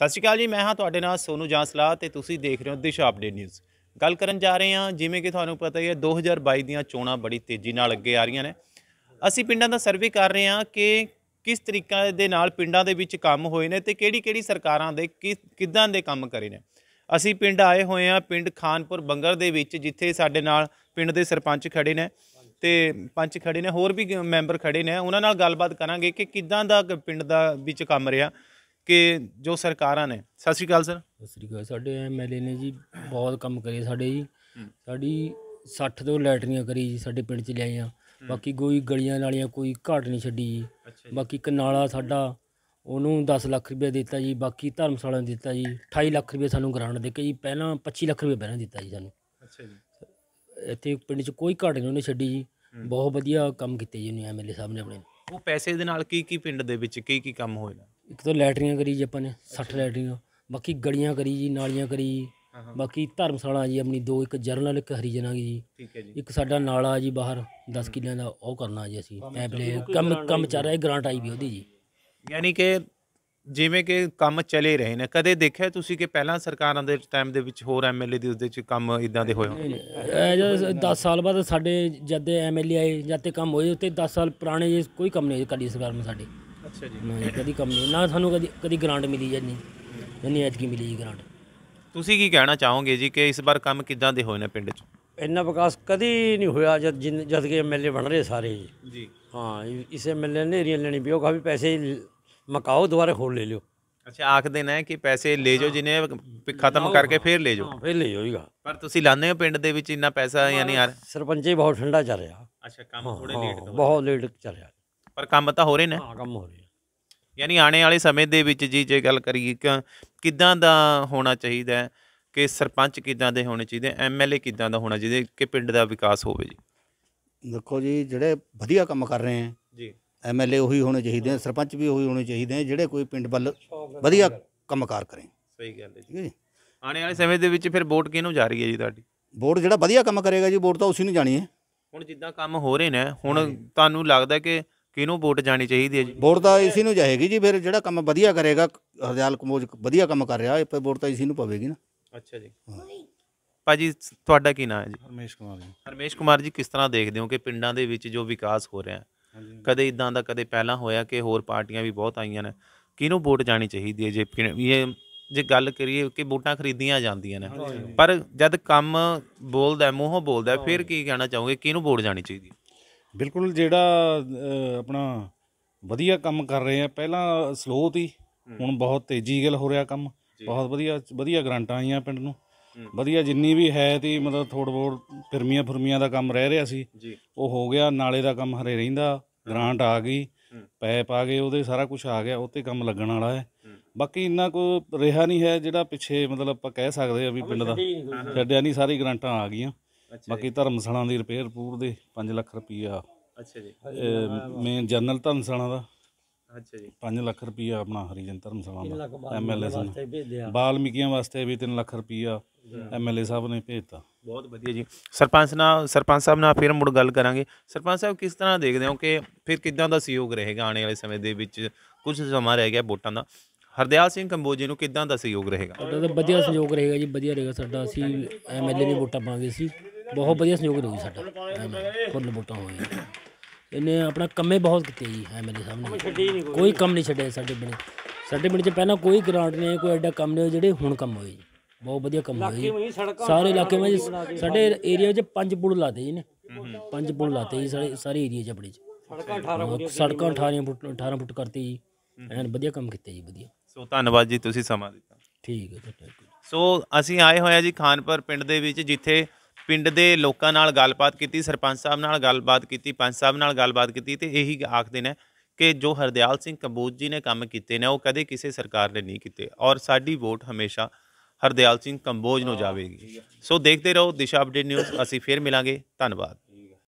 ਸਤਿ ਸ਼੍ਰੀ ਅਕਾਲ ਜੀ ਮੈਂ ਹਾਂ ਤੁਹਾਡੇ ਨਾਲ ਸੋਨੂ ਜਾਂਸਲਾ ਤੇ ਤੁਸੀਂ ਦੇਖ ਰਹੇ ਹੋ ਦਿਸ਼ਾ ਅਪਡੇਟ ਨਿਊਜ਼ ਗੱਲ ਕਰਨ ਜਾ ਰਹੇ ਹਾਂ ਜਿਵੇਂ ਕਿ ਤੁਹਾਨੂੰ ਪਤਾ ਹੀ ਹੈ 2022 ਦੀਆਂ ਚੋਣਾਂ ਬੜੀ ਤੇਜ਼ੀ ਨਾਲ ਅੱਗੇ ਆ ਰਹੀਆਂ ਨੇ ਅਸੀਂ ਪਿੰਡਾਂ ਦਾ ਸਰਵੇ ਕਰ ਰਹੇ ਹਾਂ ਕਿ ਕਿਸ ਤਰੀਕਾ ਦੇ ਨਾਲ ਪਿੰਡਾਂ ਦੇ ਵਿੱਚ ਕੰਮ ਹੋਏ ਨੇ ਤੇ ਕਿਹੜੀ-ਕਿਹੜੀ ਸਰਕਾਰਾਂ ਦੇ ਕਿਦਾਂ ਦੇ ਕੰਮ ਕਰੇ ਨੇ ਅਸੀਂ ਪਿੰਡ ਆਏ ਹੋਏ ਹਾਂ ਪਿੰਡ ਖਾਨਪੁਰ ਬੰਗਰ ਦੇ ਵਿੱਚ ਜਿੱਥੇ ਸਾਡੇ ਨਾਲ ਪਿੰਡ ਦੇ ਸਰਪੰਚ ਖੜੇ ਨੇ ਤੇ ਪੰਚ ਖੜੇ ਨੇ ਹੋਰ ਵੀ ਮੈਂਬਰ ਖੜੇ ਨੇ ਉਹਨਾਂ ਨਾਲ ਗੱਲਬਾਤ ਕਰਾਂਗੇ ਕਿ ਕਿਦਾਂ ਦਾ ਪਿੰਡ ਦਾ ਵਿੱਚ ਕੰਮ ਰਿਹਾ ਕਿ ਜੋ ਸਰਕਾਰਾਂ ਨੇ ਸਤਿ ਸ਼੍ਰੀ ਅਕਾਲ ਸਰ ਸਤਿ ਸ੍ਰੀ ਅਕਾਲ ਸਾਡੇ ਐਮਐਲਏ ਨੇ ਜੀ ਬਹੁਤ ਕੰਮ ਕਰੇ ਸਾਡੇ ਜੀ ਸਾਡੀ 60 ਤੋਂ ਲੈਟਰੀਆਂ ਕਰੀ ਜੀ ਸਾਡੇ ਪਿੰਡ ਚ ਲਿਆਈਆਂ ਬਾਕੀ ਕੋਈ ਗਲੀਆਂ ਨਾਲੀਆਂ ਕੋਈ ਘਾਟ ਨਹੀਂ ਛੱਡੀ ਜੀ ਬਾਕੀ ਇੱਕ ਨਾਲਾ ਸਾਡਾ ਉਹਨੂੰ 10 ਲੱਖ ਰੁਪਏ ਦਿੱਤਾ ਜੀ ਬਾਕੀ ਧਰਮਸ਼ਾਲਾ ਨੇ ਦਿੱਤਾ ਜੀ 28 ਲੱਖ ਰੁਪਏ ਸਾਨੂੰ ਗ੍ਰਾਂਟ ਦੇ ਕੇ ਜੀ ਪਹਿਲਾਂ 25 ਲੱਖ ਰੁਪਏ ਪਹਿਲਾਂ ਦਿੱਤਾ ਜੀ ਸਾਨੂੰ ਅੱਛਾ ਜੀ ਇੱਥੇ ਪਿੰਡ ਚ ਕੋਈ ਘਾਟ ਨਹੀਂ ਉਹਨੇ ਛੱਡੀ ਜੀ ਬਹੁਤ ਵਧੀਆ ਕੰਮ ਕੀਤੇ ਜੀ ਉਹਨੇ ਐਮਐਲਏ ਸਾਹਿਬ ਨੇ ਆਪਣੇ ਉਹ ਪੈਸੇ ਦੇ ਨਾਲ ਕੀ ਕੀ ਪਿੰਡ ਦੇ ਵਿੱਚ ਕੀ ਕੀ ਕੰਮ ਹੋਏ ਨੇ ਇੱਕ ਤਾਂ ਲੈਟਰੀਆਂ ਕਰੀ ਜੀ ਆਪਾਂ ਨੇ 60 ਲੈਟਰੀਆਂ ਬਾਕੀ ਗੜੀਆਂ ਕਰੀ ਜੀ ਨਾਲੀਆਂ ਕਰੀ ਬਾਕੀ ਧਰਮਸ਼ਾਲਾ ਜੀ ਆਪਣੀ ਦੋ ਇੱਕ ਜਰਨਲ ਇੱਕ ਹਰੀ ਹਰੀਜਨਾ ਜੀ ਠੀਕ ਹੈ ਜੀ ਇੱਕ ਸਾਡਾ ਨਾਲਾ ਜੀ ਬਾਹਰ 10 ਕਿੱਲਿਆਂ ਦਾ ਉਹ ਕਰਨਾ ਜੀ ਅਸੀਂ ਐ ਕੰਮ ਕੰਮ ਚੱਲ ਰਿਹਾ ਗ੍ਰਾਂਟ ਆਈ ਵੀ ਉਹਦੀ ਜੀ ਯਾਨੀ ਕਿ ਜਿਵੇਂ ਕਿ ਕੰਮ ਚਲੇ ਰਹੇ ਨੇ ਕਦੇ ਦੇਖਿਆ ਤੁਸੀਂ ਕਿ ਪਹਿਲਾਂ ਸਰਕਾਰਾਂ ਦੇ ਟਾਈਮ ਦੇ ਵਿੱਚ ਹੋਰ ਐਮਐਲਏ ਦੀ ਉਸਦੇ ਚ ਕੰਮ ਇਦਾਂ ਦੇ ਹੋਏ ਹੋਣ ਇਹ 10 ਸਾਲ ਬਾਅਦ ਸਾਡੇ ਜਦ ਦੇ ਐਮਐਲਏ ਆਏ ਜਾਂ ਤੇ ਕੰਮ ਹੋਏ ਉੱਤੇ 10 ਸਾਲ ਪੁਰਾਣੇ ਜੇ ਕੋਈ ਕੰਮ ਨਹੀਂ ਕਰੀ ਸਰਕਾਰ ਮੇ ਸਾਡੇ ਅੱਛਾ ਜੀ ਨਹੀਂ ਕਦੀ ਕੰਮ ਨਹੀਂ ਨਾ ਸਾਨੂੰ ਕਦੀ ਕਦੀ ਗ੍ਰਾਂਟ ਮਿਲੀ ਜਾਂ ਨਹੀਂ ਅੱਜ ਕੀ ਮਿਲੀ ਜੀ ਗ੍ਰਾਂਟ ਤੁਸੀਂ ਕੀ ਕਹਿਣਾ ਚਾਹੋਗੇ ਜੀ ਕਿ ਇਸ ਵਾਰ ਕੰਮ ਕਿਦਾਂ ਦੇ ਹੋਏ ਨੇ ਪਿੰਡ 'ਚ ਇੰਨਾ ਵਿਕਾਸ ਕਦੀ ਨਹੀਂ ਹੋਇਆ ਜਦ ਜਦ ਕੇ ਐਮਐਲਏ ਬਣ ਰਹੇ ਸਾਰੇ ਜੀ ਹਾਂ ਇਸ ਐਮਐਲਏ ਨੇ ਏਰੀਆ ਲੈਣੀ ਪਈ ਉਹ ਕਾਫੀ ਪੈਸੇ ਮਕਾਓ ਦੁਆਰੇ ਹੋਰ ਲੈ ਲਿਓ ਅੱਛਾ ਆਖ ਦੇਣਾ ਹੈ ਕਿ ਪੈਸੇ ਲੈ ਜਾਓ ਜਿਨੇ ਖਤਮ ਕਰਕੇ ਫੇਰ ਲੈ ਜਾਓ ਫੇਰ ਲੈ ਜਾਓਗਾ ਪਰ ਤੁਸੀਂ ਲਾਉਂਦੇ ਹੋ ਪਿੰਡ ਦੇ ਵਿੱਚ ਇੰਨਾ ਪੈਸਾ ਯਾਨੀ ਯਾਰ ਸਰਪੰਚੇ ਬਹੁਤ ਠੰਡਾ ਚੱਲ ਰਿਹਾ ਅੱਛਾ ਕੰਮ ਥੋੜੇ ਲੇਟ ਤੋਂ ਬਹੁਤ ਲੇਟ ਚੱਲ ਰਿਹਾ ਪਰ ਕੰਮ ਤਾਂ ਹੋ ਰਹੇ ਨੇ ਹਾਂ ਕੰਮ ਹੋ ਰਿਹਾ ਯਾਨੀ ਆਉਣੇ ਵਾਲੇ ਸਮੇਂ ਦੇ ਵਿੱਚ ਜੀ ਜੇ ਗੱਲ ਕਰੀਏ ਕਿਦਾਂ ਦਾ ਹੋਣਾ ਚਾਹੀਦਾ ਹੈ ਕਿ ਸਰਪੰਚ ਕਿਦਾਂ ਦੇ ਹੋਣੇ ਚਾਹੀਦੇ ਐਮਐਲਏ ਕਿਦਾਂ ਦਾ ਹੋਣਾ ਚਾਹੀਦਾ ਕਿ ਪਿੰਡ ਦਾ ਵਿਕਾਸ ਹੋਵੇ ਜੀ ਦੇਖੋ ਜੀ ਜਿਹੜੇ ਵਧੀਆ ਕੰਮ ਕਰ ਰਹੇ ਆ ਜੀ ਐਮਐਲਏ ਉਹੀ ਹੋਣੇ ਚਾਹੀਦੇ ਆ ਸਰਪੰਚ ਵੀ ਉਹੀ ਹੋਣੇ ਚਾਹੀਦੇ ਆ ਜਿਹੜੇ ਕੋਈ ਪਿੰਡ ਵੱਲ ਵਧੀਆ ਕੰਮਕਾਰ ਕਰੇ ਸਹੀ ਗੱਲ ਹੈ ਜੀ ਆਣੇ ਵਾਲੇ ਸਮੇਂ ਦੇ ਵਿੱਚ ਫਿਰ ਵੋਟ ਕਿਹਨੂੰ ਜਾ ਰਹੀ ਹੈ ਜੀ ਤੁਹਾਡੀ ਵੋਟ ਜਿਹੜਾ ਵਧੀਆ ਕੰਮ ਕਰੇਗਾ ਜੀ ਵੋਟ ਤਾਂ ਉਸੇ ਨੂੰ ਜਾਣੀ ਹੈ ਹੁਣ ਜਿੱਦਾਂ ਕੰਮ ਹੋ ਰਹੇ ਨੇ ਹੁਣ ਤੁਹਾਨੂੰ ਲੱਗਦਾ ਕਿ ਕਿਹਨੂੰ ਵੋਟ ਜਾਣੀ ਚਾਹੀਦੀ ਹੈ ਜੀ ਵੋਟ ਤਾਂ ਇਸੇ ਨੂੰ ਜਾਏਗੀ ਜੀ ਫਿਰ ਜਿਹੜਾ ਕੰਮ ਵਧੀਆ ਕਰੇਗਾ ਹਰਿਆਲ ਕਮੋਜ ਵਧੀਆ ਕੰਮ ਕਰ ਰਿਹਾ ਇਹ ਵੋਟ ਤਾਂ ਇਸੇ ਨੂੰ ਪਵੇਗੀ ਨਾ ਅੱਛਾ ਜੀ ਭਾਜੀ ਤੁਹਾਡਾ ਕੀ ਨਾਮ ਹੈ ਜੀ ਹਰਮੇਸ਼ ਕੁਮਾਰ ਜੀ ਹਰਮੇਸ਼ ਕੁਮਾਰ ਜੀ ਕਿਸ ਤਰ੍ਹਾਂ ਦੇਖਦੇ ਹੋ ਕਿ ਪਿੰਡਾਂ ਦੇ ਵਿੱਚ ਜੋ ਵਿਕਾਸ ਹੋ ਰਿਹਾ ਹੈ ਕਦੇ ਇਦਾਂ ਦਾ ਕਦੇ ਪਹਿਲਾਂ ਹੋਇਆ ਕਿ ਹੋਰ ਪਾਰਟੀਆਂ ਵੀ ਬਹੁਤ ਆਈਆਂ ਨੇ ਕਿਹਨੂੰ ਵੋਟ ਜਾਣੀ ਚਾਹੀਦੀ ਹੈ ਜੇ ਇਹ ਜੇ ਗੱਲ ਕਰੀਏ ਕਿ ਵੋਟਾਂ ਖਰੀਦੀਆਂ ਜਾਂਦੀਆਂ ਨੇ ਪਰ ਜਦ ਕੰਮ ਬੋਲਦਾ ਮੂੰਹੋਂ ਬੋਲਦਾ ਫਿਰ ਕੀ ਕਹਿਣਾ ਚਾਹੋਗੇ ਕਿਹਨੂੰ ਵੋਟ ਜਾਣੀ ਚਾਹੀਦੀ ਬਿਲਕੁਲ ਜਿਹੜਾ ਆਪਣਾ ਵਧੀਆ ਕੰਮ ਕਰ ਰਹੇ ਆ ਪਹਿਲਾਂ ਸਲੋ ਸੀ ਹੁਣ ਬਹੁਤ ਤੇਜ਼ੀ ਗਿਲ ਹੋ ਰਿਹਾ ਕੰਮ ਬਹੁਤ ਵਧੀਆ ਵਧੀਆ ਗਰੰਟਾਂ ਆਈਆਂ ਪਿੰਡ ਨੂੰ ਵਧੀਆ ਜਿੰਨੀ ਵੀ ਹੈ ਤੇ ਮਤਲਬ ਥੋੜਾ ਬੋੜ ਫਰਮੀਆਂ ਫੁਰਮੀਆਂ ਦਾ ਕੰਮ ਰਹਿ ਰਿਹਾ ਸੀ ਜੀ ਉਹ ਹੋ ਗਿਆ ਨਾਲੇ ਦਾ ਕੰਮ ਹਰੇ ਰਹਿੰਦਾ ਗ੍ਰਾਂਟ ਆ ਗਈ ਪੈਪ ਆ ਗਏ ਉਹਦੇ ਸਾਰਾ ਕੁਝ ਆ ਗਿਆ ਉੱਤੇ ਕੰਮ ਲੱਗਣ ਵਾਲਾ ਹੈ ਬਾਕੀ ਇੰਨਾ ਕੋ ਰਿਹਾ ਨਹੀਂ ਹੈ ਜਿਹੜਾ ਪਿੱਛੇ ਮਤਲਬ ਆਪਾਂ ਕਹਿ ਸਕਦੇ ਆ ਵੀ ਪਿੰਡ ਦਾ ਛੱਡਿਆ ਨਹੀਂ ਸਾਰੀ ਗ੍ਰਾਂਟਾਂ ਆ ਗਈਆਂ ਬਾਕੀ ਧਰਮਸਾਲਾਂ ਦੀ ਰਿਪੇਅਰ ਪੂਰ ਦੇ 5 ਲੱਖ ਰੁਪਈਆ ਅੱਛਾ ਜੀ ਮੈਂ ਜਨਰਲ ਧਰਮਸਾਲਾਂ ਦਾ ਅੱਛਾ ਜੀ 5 ਲੱਖ ਰੁਪਈਆ ਆਪਣਾ ਹਰੀਜਨ ਧਰਮਸਾਲਾਂ ਦਾ ਐਮਐਲਏ ਵਾਸਤੇ ਭੇਜਿਆ ਵਾਸਤੇ ਵੀ 3 ਲੱਖ ਰੁਪਈਆ ਐਮਐਲਏ ਸਾਹਿਬ ਨੇ ਭੇਜਤਾ ਬਹੁਤ ਵਧੀਆ ਜੀ ਸਰਪੰਚ ਨਾਲ ਸਰਪੰਚ ਸਾਹਿਬ ਨਾਲ ਫਿਰ ਮੁੜ ਗੱਲ ਕਰਾਂਗੇ ਸਰਪੰਚ ਸਾਹਿਬ ਕਿਸ ਤਰ੍ਹਾਂ ਦੇਖਦੇ ਹੋ ਕਿ ਫਿਰ ਕਿਦਾਂ ਦਾ ਸਹਿਯੋਗ ਰਹੇਗਾ ਆਉਣ ਵਾਲੇ ਸਮੇਂ ਦੇ ਵਿੱਚ ਕੁਝ ਸਮਾਂ ਰਹਿ ਗਿਆ ਵੋਟਾਂ ਦਾ ਹਰਦਿਆਲ ਸਿੰਘ ਕੰਬੋਜੀ ਨੂੰ ਕਿਦਾਂ ਦਾ ਸਹਿਯੋਗ ਰਹੇਗਾ ਸਾਡਾ ਤਾਂ ਵਧੀਆ ਸਹਿਯੋਗ ਰਹੇਗਾ ਜੀ ਵਧੀਆ ਰਹੇਗਾ ਸਾਡਾ ਅਸੀਂ ਐਮਐਲਏ ਨੇ ਵੋਟਾਂ ਪਾਵਾਂਗੇ ਸੀ ਬਹੁਤ ਵਧੀਆ ਸਹਿਯੋਗ ਰਹੂਗੀ ਸਾਡਾ ਫੁੱਲ ਵੋਟਾਂ ਹੋਣਗੀਆਂ ਇਹਨੇ ਆਪਣਾ ਕੰਮੇ ਬਹੁਤ ਕੀਤੇ ਜੀ ਐਮਐਲਏ ਸਾਹਿਬ ਨੇ ਕੋਈ ਕੰਮ ਨਹੀਂ ਛੱਡਿਆ ਸਾਡੇ ਪਿੰਡ ਸਾਡੇ ਪਿੰਡ 'ਚ ਪਹਿਲਾਂ ਕੋਈ ਗ੍ਰਾਂਟ ਨਹੀਂ ਕੋਈ ਐਡਾ ਕੰਮ ਨਹੀਂ ਜਿਹੜੇ ਹੁਣ ਕੰਮ ਹੋਏ ਜੀ ਬਹੁਤ ਵਧੀਆ ਕੰਮ ਹੋਇਆ ਜੀ ਸਾਰੇ ਇਲਾਕੇ ਵਿੱਚ ਸਾਡੇ ਏਰੀਆ ਵਿੱਚ ਪੰਜ ਪੁਲ ਲਾਤੇ ਜੀ ਨੇ ਪੰਜ ਪੁਲ ਲਾਤੇ ਜੀ ਸਾਰੇ ਸਾਰੇ ਏਰੀਆ ਵਿੱਚ ਆਪਣੇ ਸੜਕਾਂ 18 ਸੜਕਾਂ 18 ਫੁੱਟ 18 ਫੁੱਟ ਕਰਤੀ ਜੀ ਐਨ ਵਧੀਆ ਕੰਮ ਕੀਤਾ ਜੀ ਵਧੀਆ ਸੋ ਧੰਨਵਾਦ ਜੀ ਤੁਸੀਂ ਸਮਾਂ ਦਿੱਤਾ ਠੀਕ ਹੈ ਸੋ ਅਸੀਂ ਆਏ ਹੋਇਆ ਜੀ ਖਾਨਪੁਰ ਪਿੰਡ ਦੇ ਵਿੱਚ ਜਿੱਥੇ ਪਿੰਡ ਦੇ ਲੋਕਾਂ ਨਾਲ ਗੱਲਬਾਤ ਕੀਤੀ ਸਰਪੰਚ ਸਾਹਿਬ ਨਾਲ ਗੱਲਬਾਤ ਕੀਤੀ ਪੰਚ ਸਾਹਿਬ ਨਾਲ ਗੱਲਬਾਤ ਕੀਤੀ ਤੇ ਇਹੀ ਆਖਦੇ ਨੇ ਕਿ ਜੋ ਹਰਦਿਆਲ ਸਿੰਘ ਕੰਬੋਜ ਜੀ ਨੇ ਕੰਮ ਕੀਤੇ ਨੇ ਉਹ ਕਦੇ ਕਿਸੇ ਸਰਕਾਰ ਨੇ ਨਹੀਂ ਕੀਤੇ ਔਰ ਸਾਡੀ ਵੋਟ ਹਮੇਸ਼ਾ ਹਰਦਿਆਲ ਸਿੰਘ ਕੰਬੋਜ ਨੂੰ ਜਾਵੇਗੀ ਸੋ ਦੇਖਦੇ ਰਹੋ ਦਿਸ਼ਾ ਅਪਡੇਟ ਨਿਊਜ਼ ਅਸੀਂ ਫੇਰ ਮਿਲਾਂਗੇ ਧੰਨਵਾਦ